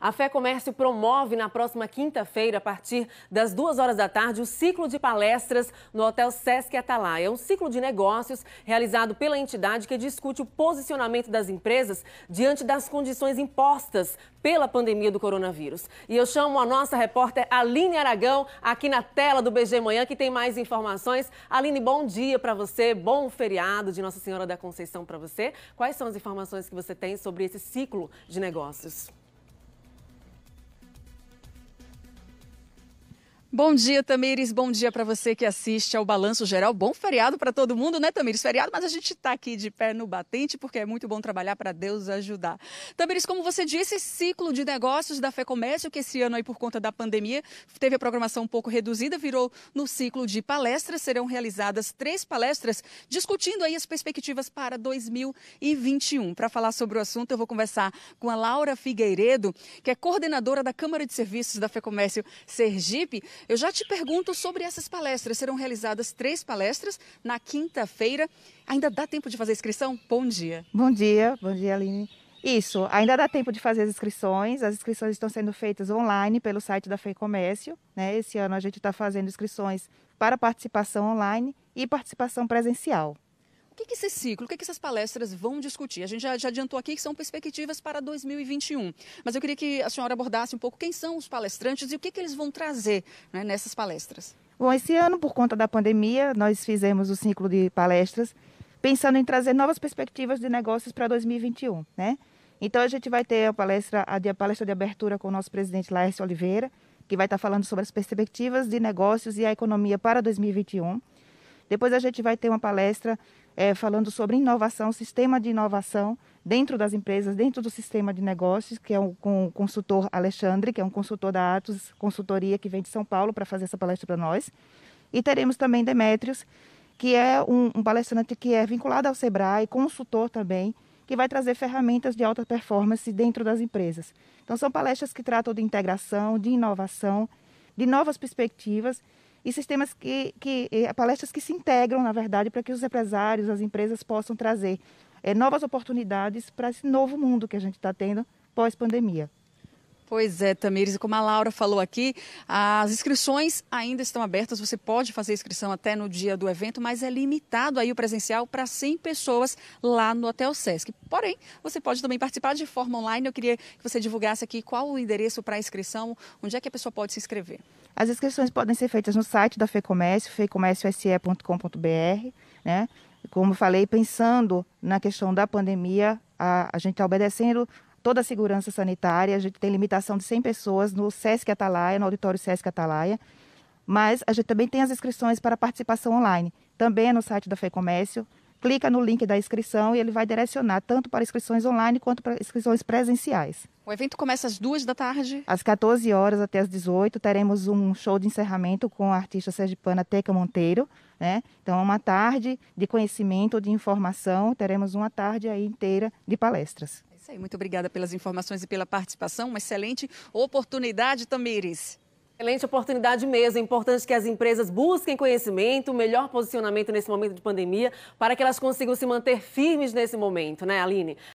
A Fé Comércio promove na próxima quinta-feira, a partir das duas horas da tarde, o ciclo de palestras no Hotel Sesc Atalaia. É um ciclo de negócios realizado pela entidade que discute o posicionamento das empresas diante das condições impostas pela pandemia do coronavírus. E eu chamo a nossa repórter Aline Aragão aqui na tela do BG Manhã, que tem mais informações. Aline, bom dia para você, bom feriado de Nossa Senhora da Conceição para você. Quais são as informações que você tem sobre esse ciclo de negócios? Bom dia, Tamires. Bom dia para você que assiste ao Balanço Geral. Bom feriado para todo mundo, né, Tamires? Feriado, mas a gente está aqui de pé no batente porque é muito bom trabalhar para Deus ajudar. Tamires, como você disse, esse ciclo de negócios da Fé Comércio, que esse ano aí por conta da pandemia teve a programação um pouco reduzida, virou no ciclo de palestras. Serão realizadas três palestras discutindo aí as perspectivas para 2021. Para falar sobre o assunto, eu vou conversar com a Laura Figueiredo, que é coordenadora da Câmara de Serviços da Fé Comércio Sergipe. Eu já te pergunto sobre essas palestras. Serão realizadas três palestras na quinta-feira. Ainda dá tempo de fazer inscrição? Bom dia. Bom dia, bom dia, Aline. Isso, ainda dá tempo de fazer as inscrições. As inscrições estão sendo feitas online pelo site da Fei Né? Esse ano a gente está fazendo inscrições para participação online e participação presencial. O que, que esse ciclo, o que, que essas palestras vão discutir? A gente já, já, adiantou aqui que são perspectivas para 2021, mas eu queria que a senhora abordasse um pouco quem são os palestrantes e o que, que eles vão trazer né, nessas palestras. Bom, esse ano, por conta da pandemia, nós fizemos o ciclo de palestras pensando em trazer novas perspectivas de negócios para 2021, né? Então a gente vai ter a palestra, a, de, a palestra de abertura com o nosso presidente Laércio Oliveira, que vai estar falando sobre as perspectivas de negócios e a economia para 2021. Depois a gente vai ter uma palestra é, falando sobre inovação, sistema de inovação dentro das empresas, dentro do sistema de negócios, que é um, com o consultor Alexandre, que é um consultor da Atos Consultoria, que vem de São Paulo para fazer essa palestra para nós. E teremos também Demétrios, que é um, um palestrante que é vinculado ao SEBRAE, consultor também, que vai trazer ferramentas de alta performance dentro das empresas. Então, são palestras que tratam de integração, de inovação, de novas perspectivas e sistemas que, que eh, palestras que se integram, na verdade, para que os empresários, as empresas possam trazer é, novas oportunidades para esse novo mundo que a gente está tendo pós-pandemia. Pois é, Tamires, como a Laura falou aqui, as inscrições ainda estão abertas, você pode fazer inscrição até no dia do evento, mas é limitado aí o presencial para 100 pessoas lá no Hotel Sesc. Porém, você pode também participar de forma online. Eu queria que você divulgasse aqui qual o endereço para inscrição, onde é que a pessoa pode se inscrever. As inscrições podem ser feitas no site da FEComércio, fecomércio.se.com.br, né? Como falei, pensando na questão da pandemia, a, a gente está obedecendo toda a segurança sanitária, a gente tem limitação de 100 pessoas no SESC Atalaia, no auditório SESC Atalaia, mas a gente também tem as inscrições para participação online, também é no site da FEComércio, clica no link da inscrição e ele vai direcionar tanto para inscrições online quanto para inscrições presenciais. O evento começa às duas da tarde? Às 14 horas até às 18, teremos um show de encerramento com a artista sergipana Teca Monteiro, né? Então, é uma tarde de conhecimento, de informação, teremos uma tarde aí inteira de palestras. Isso aí, muito obrigada pelas informações e pela participação. Uma excelente oportunidade, Tamires. Excelente oportunidade mesmo. É importante que as empresas busquem conhecimento, melhor posicionamento nesse momento de pandemia, para que elas consigam se manter firmes nesse momento, né, Aline?